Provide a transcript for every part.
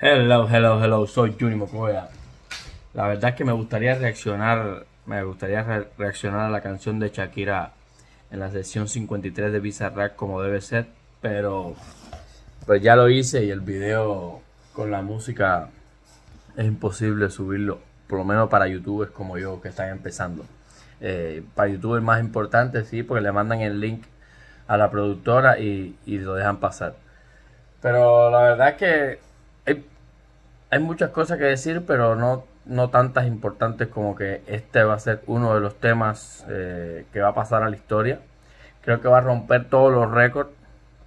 Hello, hello, hello, soy Juni Mokoya. La verdad es que me gustaría reaccionar, me gustaría reaccionar a la canción de Shakira en la sesión 53 de Bizarrap como debe ser, pero pues ya lo hice y el video con la música es imposible subirlo, por lo menos para youtubers como yo que están empezando. Eh, para youtubers más importante sí, porque le mandan el link a la productora y, y lo dejan pasar. Pero la verdad es que hay, muchas cosas que decir, pero no, no tantas importantes como que este va a ser uno de los temas eh, que va a pasar a la historia. Creo que va a romper todos los récords,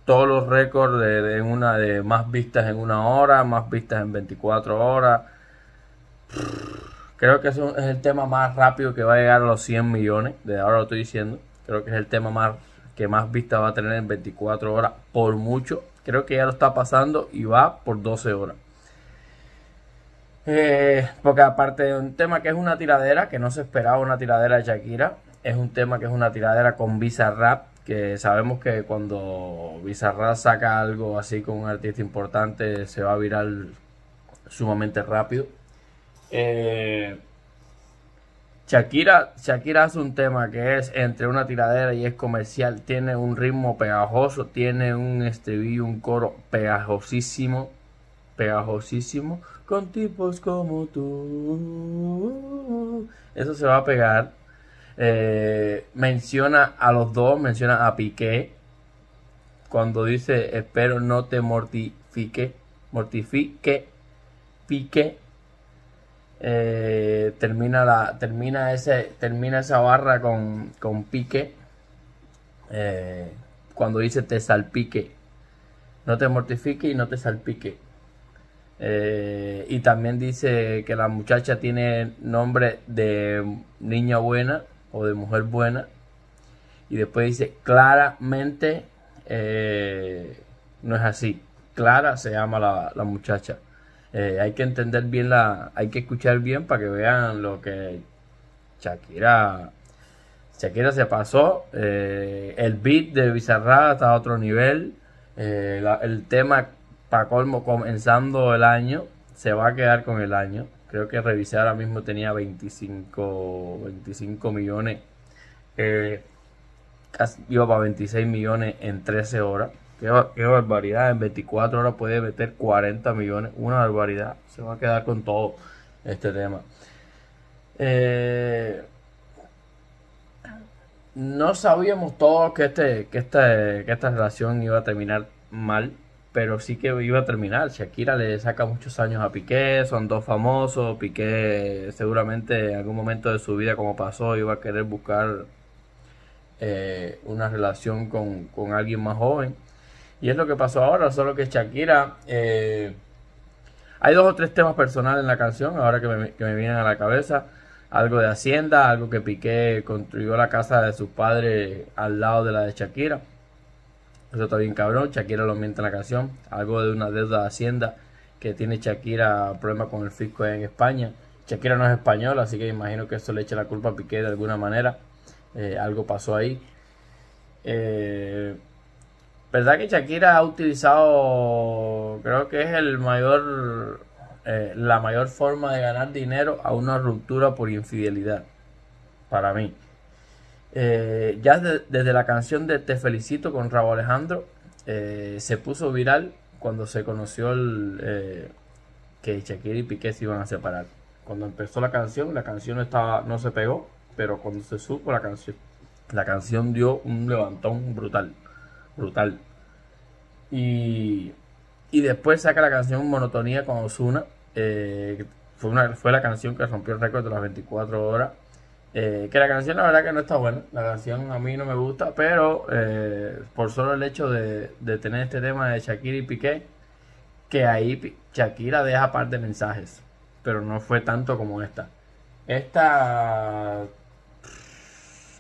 todos los récords de, una de más vistas en una hora, más vistas en 24 horas. Creo que es el tema más rápido que va a llegar a los 100 millones, de ahora lo estoy diciendo. Creo que es el tema más que más vista va a tener en 24 horas por mucho. Creo que ya lo está pasando y va por 12 horas. Eh, porque aparte de un tema que es una tiradera, que no se esperaba una tiradera de Shakira, es un tema que es una tiradera con Bizarrap, que sabemos que cuando Bizarrap saca algo así con un artista importante se va a virar sumamente rápido. Eh, Shakira, Shakira hace un tema que es entre una tiradera y es comercial, tiene un ritmo pegajoso, tiene un estribillo, un coro pegajosísimo, pegajosísimo, con tipos como tú. Eso se va a pegar. Eh, menciona a los dos, menciona a Piqué, cuando dice espero no te mortifique, mortifique, piqué Eh, termina, la, termina, ese, termina esa barra con, con pique. Eh, cuando dice te salpique. No te mortifique y no te salpique. Eh, y también dice que la muchacha tiene nombre de niña buena o de mujer buena. Y después dice, claramente eh, no es así. Clara se llama la muchacha. Eh, hay que entender bien la, hay que escuchar bien para que vean lo que Shakira, se pasó. Eh, el beat de Bizarra está a otro nivel. Eh, el tema para colmo comenzando el año se va a quedar con el año. Creo que revisé ahora mismo tenía 25, 25 millones. casi iba para 26 millones en 13 horas. Qué, barbaridad, en 24 horas puede meter 40 millones, una barbaridad, se va a quedar con todo este tema. Eh, no sabíamos todos que, este, que, esta relación iba a terminar mal, pero sí que iba a terminar. Shakira le saca muchos años a Piqué, son dos famosos, Piqué seguramente en algún momento de su vida como pasó iba a querer buscar eh, una relación con, con alguien más joven. Y es lo que pasó ahora, solo que Shakira... Eh, hay dos o tres temas personales en la canción, ahora que me, vienen a la cabeza. Algo de Hacienda, algo que Piqué construyó la casa de su padre al lado de la de Shakira. Eso está bien cabrón, Shakira lo miente en la canción. Algo de una deuda de Hacienda que tiene Shakira, problema con el fisco en España. Shakira no es española, así que imagino que eso le echa la culpa a Piqué de alguna manera. Eh, algo pasó ahí. Eh, ¿Verdad que Shakira ha utilizado, creo que es el mayor, eh, la mayor forma de ganar dinero a una ruptura por infidelidad? Para mí. Eh, ya desde la canción de Te felicito con Rabo Alejandro, eh, se puso viral cuando se conoció que Shakira y Piqué se iban a separar. Cuando empezó la canción, la canción estaba, no se pegó, pero cuando se supo la canción, la canción dio un levantón brutal brutal. Y, y después saca la canción Monotonía con Osuna, eh, fue, una, fue la canción que rompió el récord de las 24 horas. Eh, que la canción la verdad que no está buena, la canción a mí no me gusta, pero eh, por solo el hecho de, de, tener este tema de Shakira y Piqué, que ahí Shakira deja de mensajes, pero no fue tanto como esta. Esta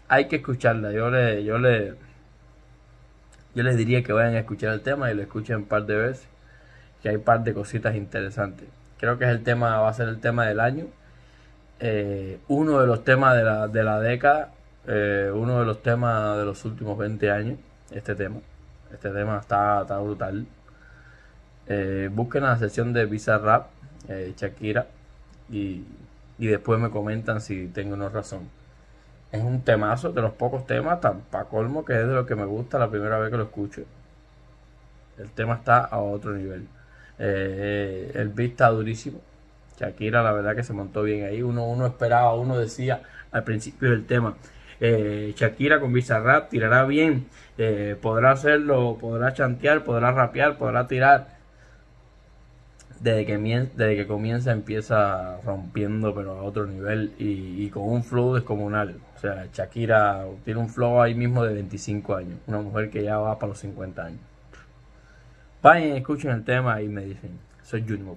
hay que escucharla, yo le, yo le, yo les diría que vayan a escuchar el tema y lo escuchen un par de veces, que hay un par de cositas interesantes. Creo que es el tema, va a ser el tema del año. Eh, uno de los temas de la, década, eh, uno de los temas de los últimos 20 años, este tema. Este tema está, está brutal. Eh, busquen la sección de Visa Rap, Shakira, y, después me comentan si tengo una razón. Es un temazo de los pocos temas, tan pa' colmo que es de lo que me gusta la primera vez que lo escucho. El tema está a otro nivel. Eh, el beat está durísimo. Shakira, la verdad que se montó bien ahí. Uno, uno esperaba, uno decía al principio del tema. Eh, Shakira con Bizarrap tirará bien, eh, podrá hacerlo, podrá chantear, podrá rapear, podrá tirar desde que, desde que comienza empieza rompiendo pero a otro nivel y, con un flow descomunal. O sea, Shakira tiene un flow ahí mismo de 25 años, una mujer que ya va para los 50 años. Vayan, escuchen el tema y me dicen, soy Junior